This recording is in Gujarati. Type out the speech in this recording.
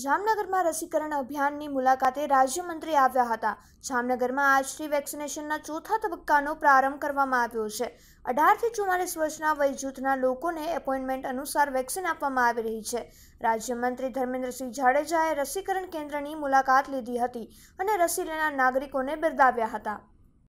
જામનગરમાં રસીકરણ અભિયાનની મુલાકાતે રાજ્યમંત્રી આવ્યા હતા જામનગરમાં આજથી વેક્સિનેશનના ચોથા તબક્કાનો પ્રારંભ કરવામાં આવ્યો છે અઢારથી ચુમ્માલીસ વર્ષના વય જૂથના લોકોને એપોઇન્ટમેન્ટ અનુસાર વેક્સિન આપવામાં આવી રહી છે રાજ્યમંત્રી ધર્મેન્દ્રસિંહ જાડેજાએ રસીકરણ કેન્દ્રની મુલાકાત લીધી હતી અને રસી લેનાર નાગરિકોને બિરદાવ્યા હતા